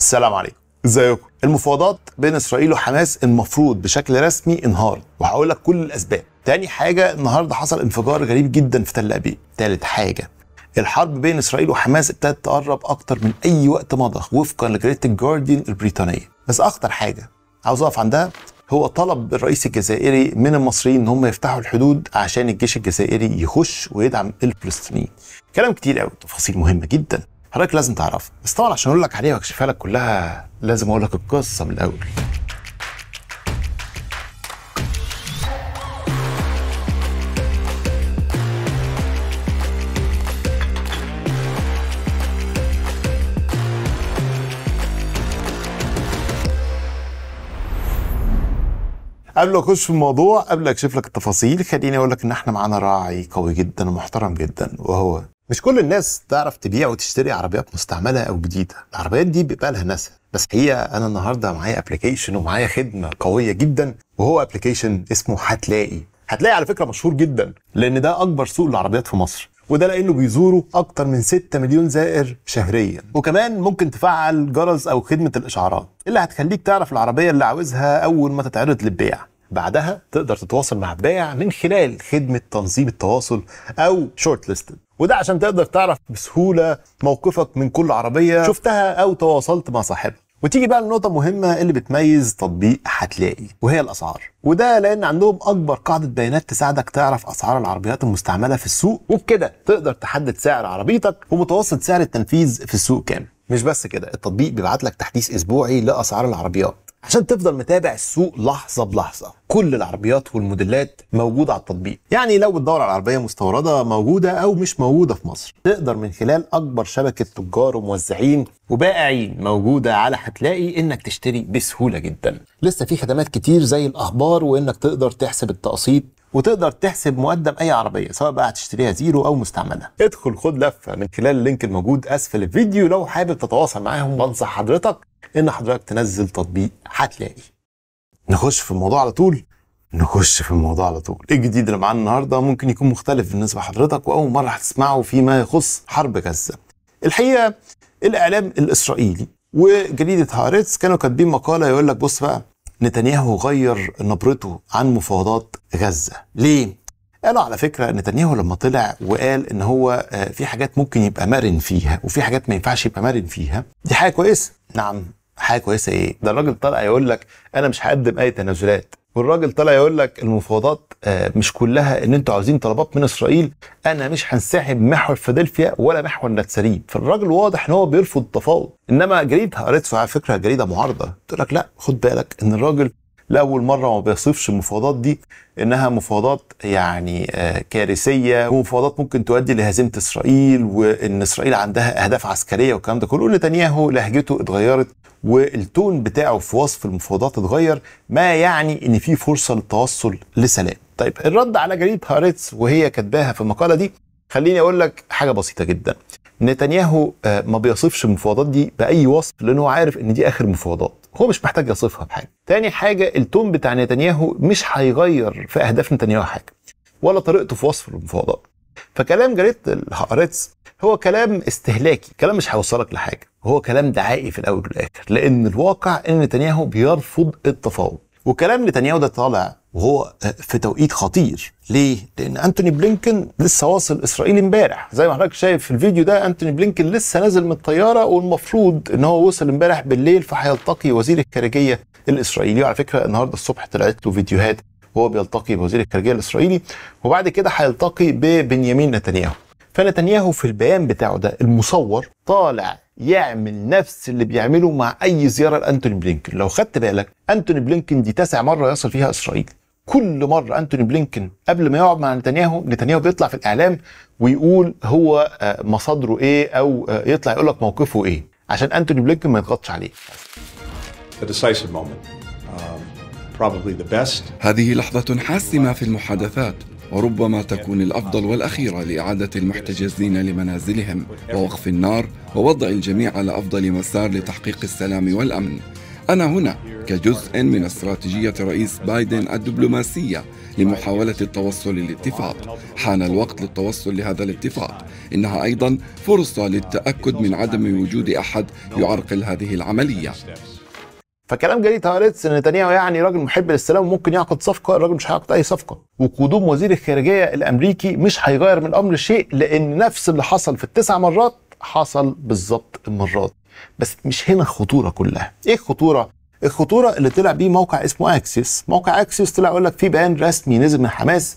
السلام عليكم ازيكم المفاوضات بين اسرائيل وحماس المفروض بشكل رسمي انهارت وهقول لك كل الاسباب تاني حاجه النهارده حصل انفجار غريب جدا في تل ابيب تالت حاجه الحرب بين اسرائيل وحماس ابتدت تقرب اكتر من اي وقت مضى وفقا لجريده الجارديان البريطانيه بس اخطر حاجه عاوز اقف عندها هو طلب الرئيس الجزائري من المصريين ان هم يفتحوا الحدود عشان الجيش الجزائري يخش ويدعم الفلسطينيين كلام كتير قوي تفاصيل مهمه جدا حضرتك لازم تعرفها بس طبعا عشان اقول لك عليها واكشفها لك كلها لازم اقول لك القصه من الاول قبل ما اخش في الموضوع قبل اكشف لك التفاصيل خليني اقول لك ان احنا معانا راعي قوي جدا ومحترم جدا وهو مش كل الناس تعرف تبيع وتشتري عربيات مستعمله او جديده العربيات دي بيبقى لها ناس بس هي انا النهارده معايا ابلكيشن ومعايا خدمه قويه جدا وهو ابلكيشن اسمه هتلاقي هتلاقي على فكره مشهور جدا لان ده اكبر سوق للعربيات في مصر وده لانه بيزوره اكتر من 6 مليون زائر شهريا وكمان ممكن تفعل جرس او خدمه الاشعارات اللي هتخليك تعرف العربيه اللي عاوزها اول ما تتعرض للبيع بعدها تقدر تتواصل مع البائع من خلال خدمة تنظيم التواصل أو شورت ليستد وده عشان تقدر تعرف بسهولة موقفك من كل عربية شفتها أو تواصلت مع صاحبها وتيجي بقى النقطة مهمة اللي بتميز تطبيق هتلاقي وهي الأسعار وده لأن عندهم أكبر قاعدة بيانات تساعدك تعرف أسعار العربيات المستعملة في السوق وبكده تقدر تحدد سعر عربيتك ومتوسط سعر التنفيذ في السوق كام مش بس كده التطبيق بيبعت لك تحديث اسبوعي لاسعار العربيات عشان تفضل متابع السوق لحظة بلحظة كل العربيات والموديلات موجودة على التطبيق يعني لو بتدور على عربية مستوردة موجودة أو مش موجودة في مصر تقدر من خلال أكبر شبكة تجار وموزعين وبائعين موجودة على هتلاقي إنك تشتري بسهولة جدا لسه في خدمات كتير زي الأخبار وإنك تقدر تحسب التقسيط وتقدر تحسب مقدم اي عربيه سواء بقى هتشتريها زيرو او مستعمله ادخل خد لفه من خلال اللينك الموجود اسفل الفيديو لو حابب تتواصل معاهم بنصح حضرتك ان حضرتك تنزل تطبيق هتلاقي نخش في الموضوع على طول نخش في الموضوع على طول ايه الجديد اللي معانا النهارده ممكن يكون مختلف بالنسبه لحضرتك واول مره هتسمعه فيما يخص حرب غزه الحقيقه الاعلام الاسرائيلي وجريده هارتس كانوا كاتبين مقاله يقول لك بص بقى نتنياهو غير نبرته عن مفاوضات غزه ليه قالوا على فكره نتنياهو لما طلع وقال ان هو آه، في حاجات ممكن يبقى مرن فيها وفي حاجات ما ينفعش يبقى مرن فيها دي حاجه كويسه نعم حاجه كويسه ايه ده الراجل طالع يقول لك انا مش هقدم اي تنازلات والراجل طالع يقول لك المفاوضات آه، مش كلها ان انتوا عاوزين طلبات من اسرائيل انا مش هنسحب محور فيلادلفيا ولا محور نتسريب فالراجل واضح ان هو بيرفض التفاوض انما جريده قريتها على فكره جريده معارضه تقول لك لا خد بالك ان الراجل لاول مره ما بيصفش المفاوضات دي انها مفاوضات يعني آه، كارثيه ومفاوضات ممكن تؤدي لهزيمه اسرائيل وان اسرائيل عندها اهداف عسكريه والكلام ده كله نتنياهو لهجته اتغيرت والتون بتاعه في وصف المفاوضات اتغير ما يعني ان في فرصه للتوصل لسلام طيب الرد على جريد هارتس وهي كاتباها في المقاله دي خليني اقول لك حاجه بسيطه جدا نتنياهو آه، ما بيصفش المفاوضات دي باي وصف لانه عارف ان دي اخر مفاوضات هو مش محتاج يصفها بحاجه تاني حاجه التون بتاع نتنياهو مش هيغير في اهداف نتنياهو حاجه ولا طريقته في وصف المفاوضات فكلام جريت الهارتس هو كلام استهلاكي كلام مش هيوصلك لحاجه هو كلام دعائي في الاول والاخر لان الواقع ان نتنياهو بيرفض التفاوض وكلام نتنياهو ده طالع وهو في توقيت خطير ليه لان انتوني بلينكن لسه واصل اسرائيل امبارح زي ما حضرتك شايف في الفيديو ده انتوني بلينكن لسه نازل من الطياره والمفروض ان هو وصل امبارح بالليل فهيلتقي وزير الخارجيه الاسرائيلي وعلى فكره النهارده الصبح طلعت له فيديوهات وهو بيلتقي بوزير الخارجيه الاسرائيلي وبعد كده هيلتقي ببنيامين نتنياهو فنتنياهو في البيان بتاعه ده المصور طالع يعمل نفس اللي بيعمله مع اي زياره لانتوني بلينكن لو خدت بالك انتوني بلينكن دي تاسع مره يصل فيها اسرائيل كل مره انتوني بلينكن قبل ما يقعد مع نتنياهو نتنياهو بيطلع في الاعلام ويقول هو آه، مصادره ايه او آه، يطلع يقول لك موقفه ايه عشان انتوني بلينكن ما يضغطش عليه decisive moment. هذه لحظة حاسمة في المحادثات وربما تكون الافضل والاخيره لاعاده المحتجزين لمنازلهم ووقف النار ووضع الجميع على افضل مسار لتحقيق السلام والامن. انا هنا كجزء من استراتيجيه رئيس بايدن الدبلوماسيه لمحاوله التوصل للاتفاق. حان الوقت للتوصل لهذا الاتفاق. انها ايضا فرصه للتاكد من عدم وجود احد يعرقل هذه العمليه. فكلام جديد هارتس ان نتنياهو يعني راجل محب للسلام وممكن يعقد صفقه الراجل مش هيعقد اي صفقه وقدوم وزير الخارجيه الامريكي مش هيغير من الامر شيء لان نفس اللي حصل في التسع مرات حصل بالظبط المرات بس مش هنا الخطوره كلها ايه الخطوره الخطوره اللي طلع بيه موقع اسمه اكسس موقع اكسس طلع يقول لك في بيان رسمي نزل من حماس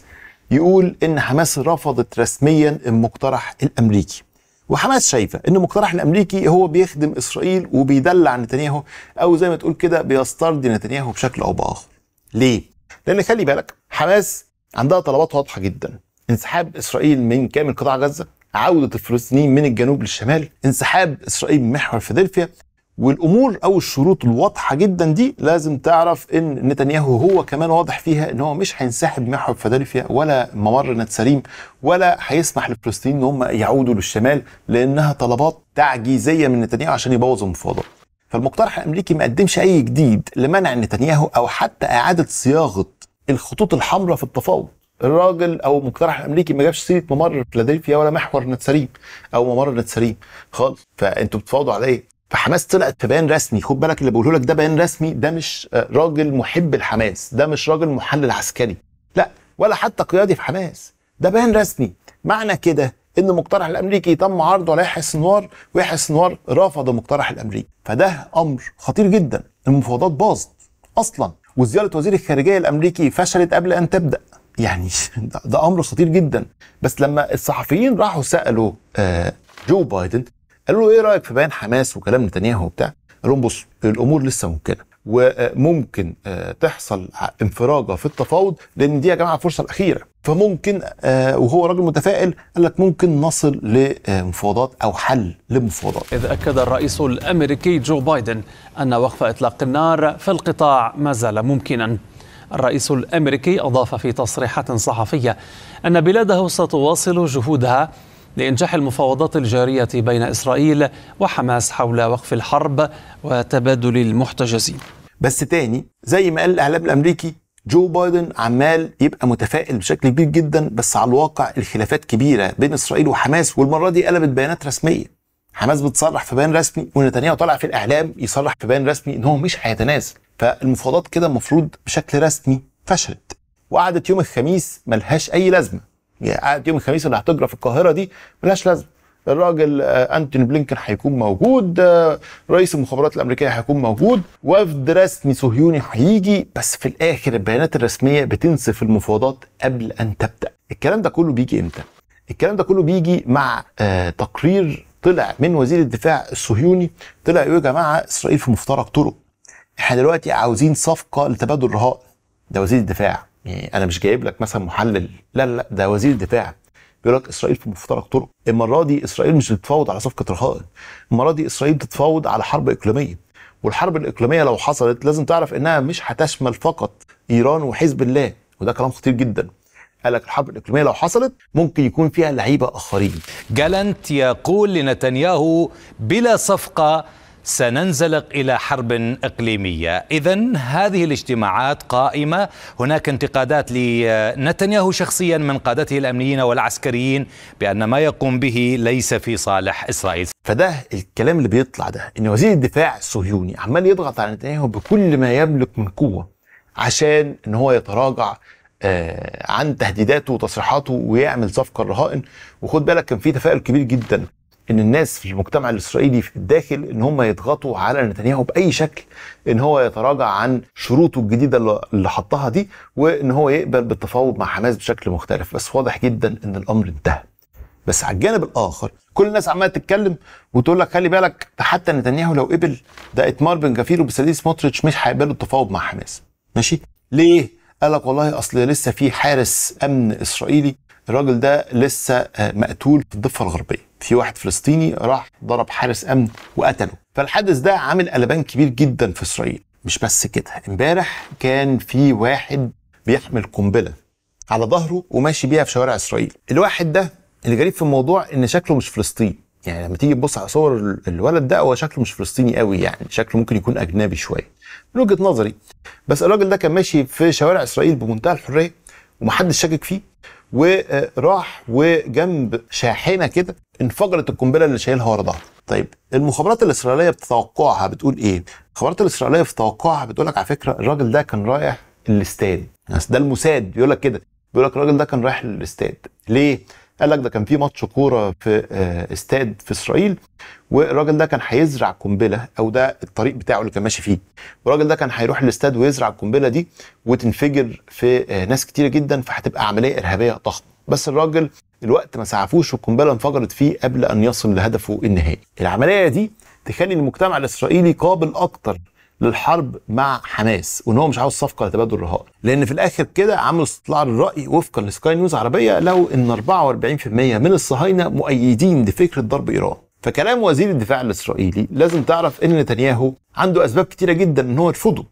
يقول ان حماس رفضت رسميا المقترح الامريكي وحماس شايفه ان المقترح الامريكي هو بيخدم اسرائيل وبيدلع نتنياهو او زي ما تقول كده بيسترضي نتنياهو بشكل او باخر. ليه؟ لان خلي بالك حماس عندها طلبات واضحه جدا انسحاب اسرائيل من كامل قطاع غزه عودة الفلسطينيين من الجنوب للشمال انسحاب إسرائيل من محور فيلادلفيا والامور او الشروط الواضحه جدا دي لازم تعرف ان نتنياهو هو كمان واضح فيها ان هو مش هينسحب محور فيلادلفيا ولا ممر نتسريم ولا هيسمح للفلسطينيين ان هم يعودوا للشمال لانها طلبات تعجيزيه من نتنياهو عشان يبوظ المفاوضات. فالمقترح الامريكي ما قدمش اي جديد لمنع نتنياهو او حتى اعاده صياغه الخطوط الحمراء في التفاوض. الراجل او المقترح الامريكي ما جابش سيره ممر فيلادلفيا ولا محور نتسريم او ممر نتسريم خالص فانتوا بتفاوضوا على ايه؟ فحماس طلعت في بيان رسمي خد بالك اللي بقوله لك ده بيان رسمي ده مش آه، راجل محب الحماس ده مش راجل محلل عسكري لا ولا حتى قيادي في حماس ده بيان رسمي معنى كده ان المقترح الامريكي تم عرضه على يحيى السنوار ويحيى السنوار رفض المقترح الامريكي فده امر خطير جدا المفاوضات باظت اصلا وزياره وزير الخارجيه الامريكي فشلت قبل ان تبدا يعني ده, امر خطير جدا بس لما الصحفيين راحوا سالوا آه، جو بايدن قالوا له ايه رايك في بيان حماس وكلام نتنياهو وبتاع قال لهم بصوا الامور لسه ممكنه وممكن آه، تحصل انفراجه في التفاوض لان دي يا جماعه الفرصه الاخيره فممكن آه، وهو راجل متفائل قال لك ممكن نصل لمفاوضات او حل لمفاوضات اذ اكد الرئيس الامريكي جو بايدن ان وقف اطلاق النار في القطاع ما زال ممكنا الرئيس الامريكي اضاف في تصريحات صحفيه ان بلاده ستواصل جهودها لإنجاح المفاوضات الجارية بين إسرائيل وحماس حول وقف الحرب وتبادل المحتجزين بس تاني زي ما قال الإعلام الأمريكي جو بايدن عمال يبقى متفائل بشكل كبير جدا بس على الواقع الخلافات كبيرة بين إسرائيل وحماس والمرة دي قلبت بيانات رسمية حماس بتصرح في بيان رسمي ونتنياهو طالع في الإعلام يصرح في بيان رسمي إن هو مش هيتنازل فالمفاوضات كده المفروض بشكل رسمي فشلت وقعدت يوم الخميس ملهاش أي لازمة يعني قاعد يوم الخميس اللي هتجرى في القاهره دي ملهاش لازمه الراجل آه، انتوني بلينكن هيكون موجود آه، رئيس المخابرات الامريكيه هيكون موجود وفد رسمي صهيوني هيجي بس في الاخر البيانات الرسميه بتنسف المفاوضات قبل ان تبدا الكلام ده كله بيجي امتى الكلام ده كله بيجي مع آه، تقرير طلع من وزير الدفاع الصهيوني طلع يقول يا جماعه اسرائيل في مفترق طرق احنا دلوقتي عاوزين صفقه لتبادل رهائن ده وزير الدفاع يعني انا مش جايب لك مثلا محلل لا لا ده وزير دفاع بيقول لك اسرائيل في مفترق طرق المره دي اسرائيل مش بتتفاوض على صفقه رهائن المره دي اسرائيل بتتفاوض على حرب اقليميه والحرب الاقليميه لو حصلت لازم تعرف انها مش هتشمل فقط ايران وحزب الله وده كلام خطير جدا قال لك الحرب الاقليميه لو حصلت ممكن يكون فيها لعيبه اخرين جالنت يقول لنتنياهو بلا صفقه سننزلق الى حرب اقليميه، اذا هذه الاجتماعات قائمه، هناك انتقادات لنتنياهو شخصيا من قادته الامنيين والعسكريين بان ما يقوم به ليس في صالح اسرائيل. فده الكلام اللي بيطلع ده ان وزير الدفاع الصهيوني عمال يضغط على نتنياهو بكل ما يملك من قوه عشان ان هو يتراجع آه، عن تهديداته وتصريحاته ويعمل صفقه الرهائن وخد بالك كان في تفاؤل كبير جدا ان الناس في المجتمع الاسرائيلي في الداخل ان هم يضغطوا على نتنياهو باي شكل ان هو يتراجع عن شروطه الجديده اللي حطها دي وان هو يقبل بالتفاوض مع حماس بشكل مختلف بس واضح جدا ان الامر انتهى بس على الجانب الاخر كل الناس عماله تتكلم وتقول لك خلي بالك ده حتى نتنياهو لو قبل ده اتمار بن جفير وبسليس سموتريتش مش هيقبلوا التفاوض مع حماس ماشي ليه قال لك والله اصل لسه في حارس امن اسرائيلي الراجل ده لسه آه، مقتول في الضفه الغربيه في واحد فلسطيني راح ضرب حارس امن وقتله فالحدث ده عامل قلبان كبير جدا في اسرائيل مش بس كده امبارح كان في واحد بيحمل قنبله على ظهره وماشي بيها في شوارع اسرائيل الواحد ده الغريب في الموضوع ان شكله مش فلسطيني يعني لما تيجي تبص على صور الولد ده هو شكله مش فلسطيني قوي يعني شكله ممكن يكون اجنبي شويه من وجهه نظري بس الراجل ده كان ماشي في شوارع اسرائيل بمنتهى الحريه ومحدش شاكك فيه وراح وجنب شاحنه كده انفجرت القنبله اللي شايلها ورا ظهره طيب المخابرات الاسرائيليه بتتوقعها بتقول ايه المخابرات الاسرائيليه في توقعها بتقول لك على فكره الراجل ده كان رايح الاستاد يعني ده الموساد بيقول لك كده بيقول لك الراجل ده كان رايح الاستاد ليه قال لك ده كان في ماتش كوره في آه، استاد في اسرائيل والراجل ده كان هيزرع قنبله او ده الطريق بتاعه اللي كان ماشي فيه والراجل ده كان هيروح الاستاد ويزرع القنبله دي وتنفجر في آه، ناس كتيره جدا فهتبقى عمليه ارهابيه ضخمه بس الراجل الوقت ما سعفوش والقنبله انفجرت فيه قبل ان يصل لهدفه النهائي العمليه دي تخلي المجتمع الاسرائيلي قابل اكتر للحرب مع حماس وان هو مش عاوز صفقه لتبادل رهائن لان في الاخر كده عملوا استطلاع للراي وفقا لسكاي نيوز عربيه لو ان 44% من الصهاينه مؤيدين لفكره ضرب ايران فكلام وزير الدفاع الاسرائيلي لازم تعرف ان نتنياهو عنده اسباب كتيره جدا ان هو يرفضه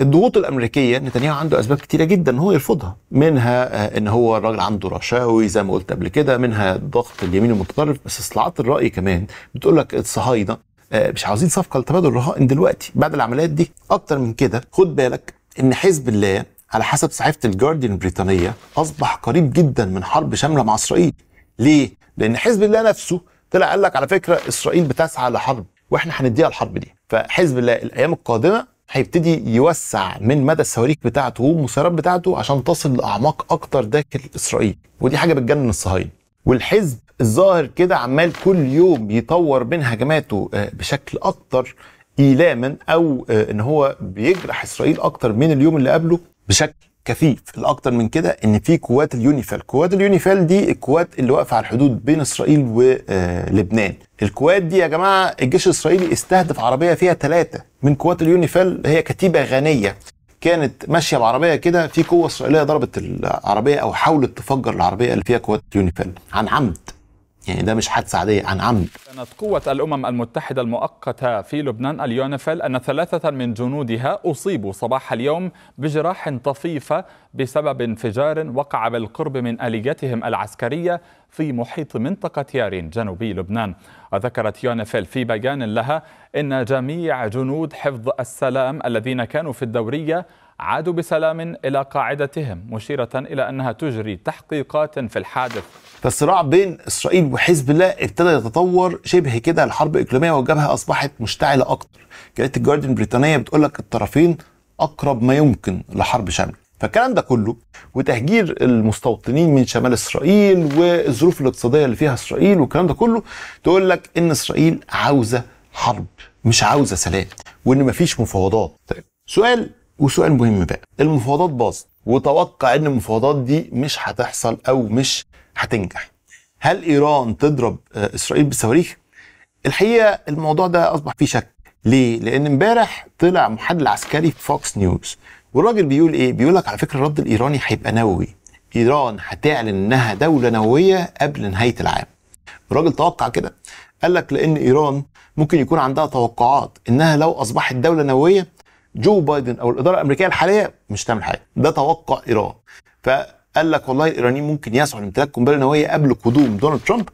الضغوط الامريكيه نتنياهو عنده اسباب كتيره جدا ان هو يرفضها منها آه، ان هو الراجل عنده رشاوي زي ما قلت قبل كده منها ضغط اليمين المتطرف بس استطلاعات الراي كمان بتقول لك الصهاينه آه، مش عاوزين صفقه لتبادل رهائن دلوقتي بعد العمليات دي اكتر من كده خد بالك ان حزب الله على حسب صحيفه الجارديان البريطانيه اصبح قريب جدا من حرب شامله مع اسرائيل ليه لان حزب الله نفسه طلع قال لك على فكره اسرائيل بتسعى لحرب واحنا هنديها الحرب دي فحزب الله الايام القادمه هيبتدي يوسع من مدى الصواريخ بتاعته والمسيرات بتاعته عشان تصل لاعماق اكتر داخل اسرائيل ودي حاجه بتجنن الصهاينه والحزب الظاهر كده عمال كل يوم يطور من هجماته آه، بشكل اكتر ايلاما او آه، ان هو بيجرح اسرائيل اكتر من اليوم اللي قبله بشكل كثيف الاكتر من كده ان في قوات اليونيفال قوات اليونيفال دي القوات اللي واقفه على الحدود بين اسرائيل ولبنان آه، القوات دي يا جماعه الجيش الاسرائيلي استهدف عربيه فيها ثلاثه من قوات اليونيفال هي كتيبه غنيه كانت ماشيه بعربيه كده في قوه اسرائيليه ضربت العربيه او حاولت تفجر العربيه اللي فيها قوات اليونيفال عن عمد يعني ده مش حادثة عادية عن عمد كانت قوة الأمم المتحدة المؤقتة في لبنان اليونفل أن ثلاثة من جنودها أصيبوا صباح اليوم بجراح طفيفة بسبب انفجار وقع بالقرب من آليتهم العسكرية في محيط منطقة يارين جنوبي لبنان وذكرت يونيفيل في بيان لها إن جميع جنود حفظ السلام الذين كانوا في الدورية عادوا بسلام إلى قاعدتهم مشيرة إلى أنها تجري تحقيقات في الحادث فالصراع بين إسرائيل وحزب الله ابتدى يتطور شبه كده الحرب الإقليمية والجبهة أصبحت مشتعلة أكتر جريدة الجاردن البريطانية بتقول لك الطرفين أقرب ما يمكن لحرب شاملة فالكلام ده كله وتهجير المستوطنين من شمال اسرائيل والظروف الاقتصاديه اللي فيها اسرائيل والكلام ده كله تقول لك ان اسرائيل عاوزه حرب مش عاوزه سلام وان مفيش مفاوضات طيب سؤال وسؤال مهم بقى المفاوضات باظت وتوقع ان المفاوضات دي مش هتحصل او مش هتنجح هل ايران تضرب آه، اسرائيل بالصواريخ الحقيقه الموضوع ده اصبح فيه شك ليه لان امبارح طلع محلل عسكري في فوكس نيوز والراجل بيقول ايه بيقول لك على فكره الرد الايراني هيبقى نووي ايران هتعلن انها دوله نوويه قبل نهايه العام الراجل توقع كده قال لك لان ايران ممكن يكون عندها توقعات انها لو اصبحت دوله نوويه جو بايدن او الاداره الامريكيه الحاليه مش تعمل حاجه ده توقع ايران فقال لك والله الايرانيين ممكن يسعوا لامتلاك قنبله نوويه قبل قدوم دونالد ترامب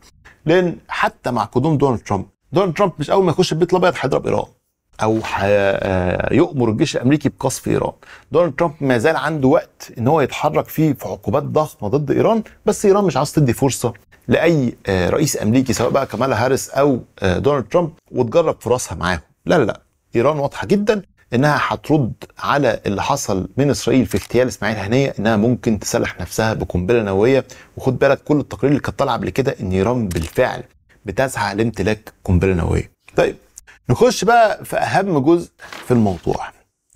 لان حتى مع قدوم دونالد ترامب دونالد ترامب مش اول ما يخش البيت الابيض هيضرب ايران او آه، يؤمر الجيش الامريكي بقصف ايران دونالد ترامب ما زال عنده وقت ان هو يتحرك فيه في عقوبات ضخمه ضد ايران بس ايران مش عاوز تدي فرصه لاي آه، رئيس امريكي سواء بقى كمالا هاريس او آه، دونالد ترامب وتجرب فرصها معاهم لا لا ايران واضحه جدا انها هترد على اللي حصل من اسرائيل في اغتيال اسماعيل هنيه انها ممكن تسلح نفسها بقنبله نوويه وخد بالك كل التقارير اللي كانت طالعه قبل كده ان ايران بالفعل بتسعى لامتلاك قنبله نوويه. طيب نخش بقى في اهم جزء في الموضوع.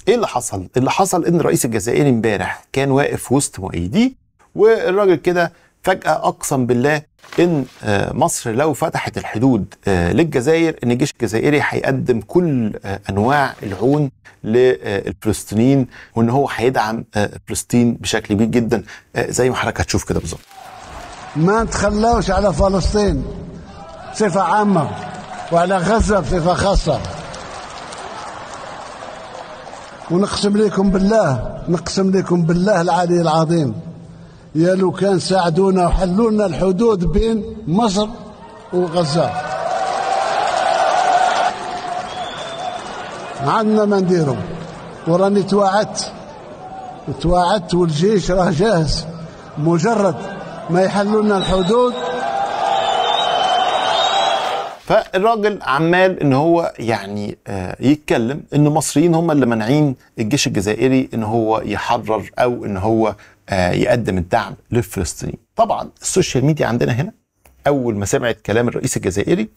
ايه اللي حصل؟ اللي حصل ان الرئيس الجزائري امبارح كان واقف وسط مؤيديه والراجل كده فجأة أقسم بالله إن آه، مصر لو فتحت الحدود آه، للجزائر إن الجيش الجزائري هيقدم كل آه، أنواع العون للفلسطينيين وإن هو هيدعم فلسطين بشكل كبير جدا زي ما حضرتك هتشوف كده بالظبط. ما نتخلاوش على فلسطين بصفة عامة وعلى غزة بصفة خاصة. ونقسم لكم بالله نقسم لكم بالله العلي العظيم يا لو كان ساعدونا وحلوا لنا الحدود بين مصر وغزة عندنا ما نديرهم وراني تواعدت تواعدت والجيش راه جاهز مجرد ما يحلوا لنا الحدود فالراجل عمال ان هو يعني آه، يتكلم ان المصريين هم اللي مانعين الجيش الجزائري ان هو يحرر او ان هو آه، يقدم الدعم للفلسطينيين طبعا السوشيال ميديا عندنا هنا اول ما سمعت كلام الرئيس الجزائري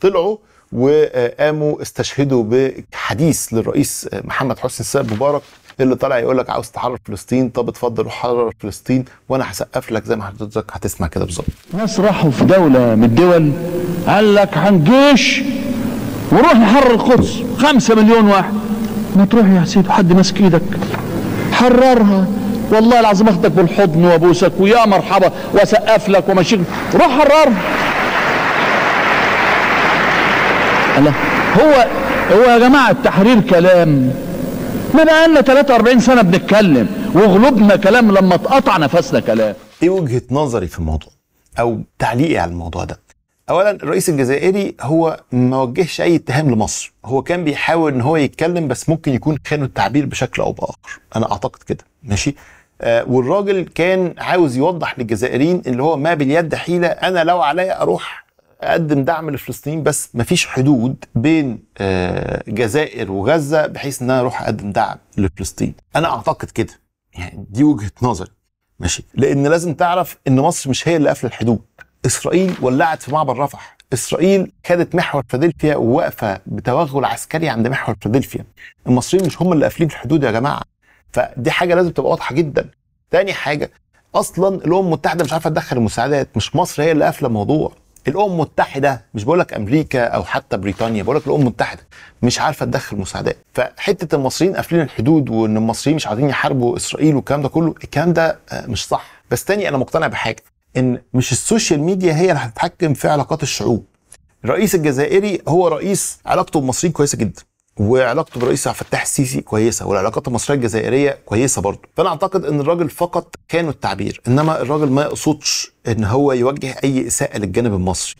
طلعوا وقاموا استشهدوا بحديث للرئيس محمد حسني السيد مبارك اللي طالع يقول لك عاوز تحرر فلسطين طب اتفضل وحرر فلسطين وانا هسقف لك زي ما حضرتك هتسمع كده بالظبط. ناس راحوا في دوله من الدول قال لك هنجيش وروح نحرر القدس 5 مليون واحد ما تروح يا سيدي حد ماسك ايدك حررها والله العظيم اخدك بالحضن وابوسك ويا مرحبا واسقف لك ومشيك روح حررها الله هو هو يا جماعه التحرير كلام ما بقالنا 43 سنه بنتكلم وغلبنا كلام لما اتقطع نفسنا كلام ايه وجهه نظري في الموضوع او تعليقي على الموضوع ده اولا الرئيس الجزائري هو ما وجهش اي اتهام لمصر هو كان بيحاول ان هو يتكلم بس ممكن يكون خانه التعبير بشكل او باخر انا اعتقد كده ماشي آه، والراجل كان عاوز يوضح للجزائريين اللي هو ما باليد حيله انا لو عليا اروح اقدم دعم للفلسطينيين بس مفيش حدود بين آه، جزائر وغزه بحيث ان انا اروح اقدم دعم لفلسطين انا اعتقد كده يعني دي وجهه نظري ماشي لان لازم تعرف ان مصر مش هي اللي قافله الحدود اسرائيل ولعت في معبر رفح اسرائيل خدت محور فيلادلفيا وواقفه بتوغل عسكري عند محور فيلادلفيا المصريين مش هم اللي قافلين الحدود يا جماعه فدي حاجه لازم تبقى واضحه جدا تاني حاجه اصلا الامم المتحده مش عارفه تدخل المساعدات مش مصر هي اللي قافله الموضوع الامم المتحده مش بقول لك امريكا او حتى بريطانيا بقول لك الامم المتحده مش عارفه تدخل مساعدات فحته المصريين قافلين الحدود وان المصريين مش عايزين يحاربوا اسرائيل والكلام ده كله الكلام ده آه، مش صح بس تاني انا مقتنع بحاجه ان مش السوشيال ميديا هي اللي هتتحكم في علاقات الشعوب الرئيس الجزائري هو رئيس علاقته بالمصريين كويسه جدا وعلاقته برئيس عبد الفتاح السيسي كويسه والعلاقات المصريه الجزائريه كويسه برضه فانا اعتقد ان الراجل فقط كانوا التعبير انما الراجل ما يقصدش ان هو يوجه اي اساءه للجانب المصري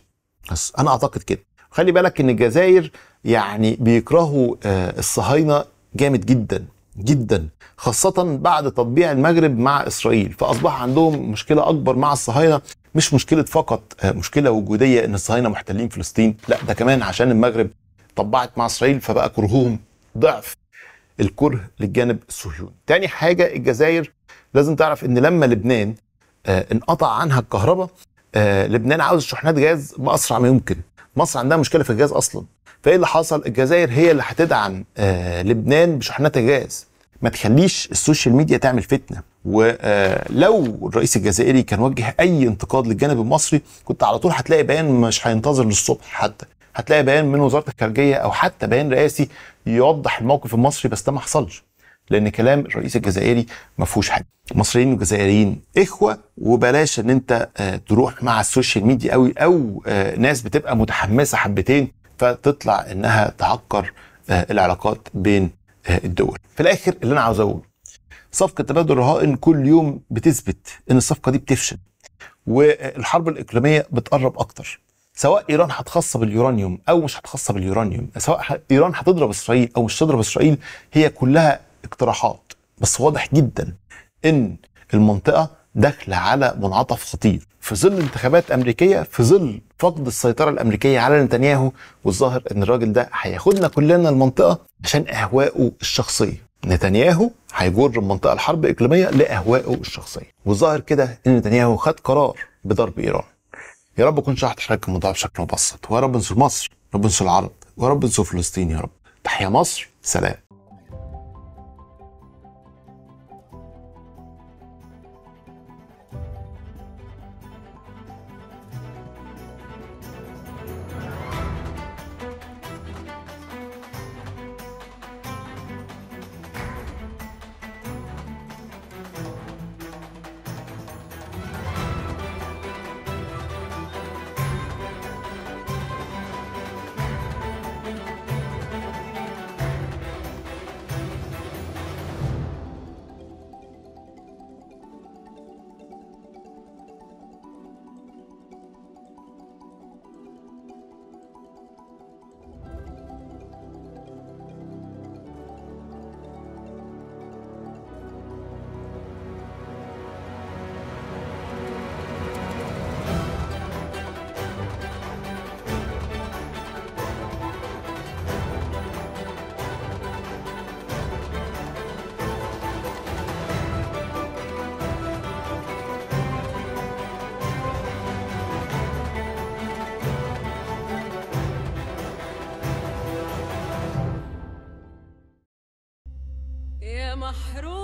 بس انا اعتقد كده خلي بالك ان الجزائر يعني بيكرهوا آه، الصهاينه جامد جدا جدا خاصة بعد تطبيع المغرب مع إسرائيل فأصبح عندهم مشكلة أكبر مع الصهاينة مش مشكلة فقط آه، مشكلة وجودية إن الصهاينة محتلين فلسطين لا ده كمان عشان المغرب طبعت مع اسرائيل فبقى كرههم ضعف الكره للجانب الصهيوني. تاني حاجه الجزائر لازم تعرف ان لما لبنان آه انقطع عنها الكهرباء آه لبنان عاوز شحنات غاز باسرع ما يمكن. مصر عندها مشكله في الغاز اصلا. فايه اللي حصل؟ الجزائر هي اللي هتدعم آه لبنان بشحنات الغاز. ما تخليش السوشيال ميديا تعمل فتنه ولو آه، الرئيس الجزائري كان وجه اي انتقاد للجانب المصري كنت على طول هتلاقي بيان مش هينتظر للصبح حتى هتلاقي بيان من وزاره الخارجيه او حتى بيان رئاسي يوضح الموقف المصري بس ده ما حصلش لان كلام الرئيس الجزائري ما فيهوش حاجه مصريين وجزائريين اخوه وبلاش ان انت آه، تروح مع السوشيال ميديا قوي او آه، ناس بتبقى متحمسه حبتين فتطلع انها تعكر آه، العلاقات بين الدول في الاخر اللي انا عاوز اقوله صفقه تبادل الرهائن كل يوم بتثبت ان الصفقه دي بتفشل والحرب الاقليميه بتقرب اكتر سواء ايران هتخصب اليورانيوم او مش هتخصب اليورانيوم سواء ايران هتضرب اسرائيل او مش هتضرب اسرائيل هي كلها اقتراحات بس واضح جدا ان المنطقه داخله على منعطف خطير في ظل انتخابات امريكيه في ظل فقد السيطره الامريكيه على نتنياهو والظاهر ان الراجل ده هياخدنا كلنا المنطقه عشان اهوائه الشخصيه نتنياهو هيجر المنطقه الحرب اقليميه لاهوائه الشخصيه والظاهر كده ان نتنياهو خد قرار بضرب ايران يا رب كنت شرحت حضرتك الموضوع بشكل مبسط ويا رب انصر مصر رب انصر العرب ويا رب انصر فلسطين يا رب تحيا مصر سلام محروم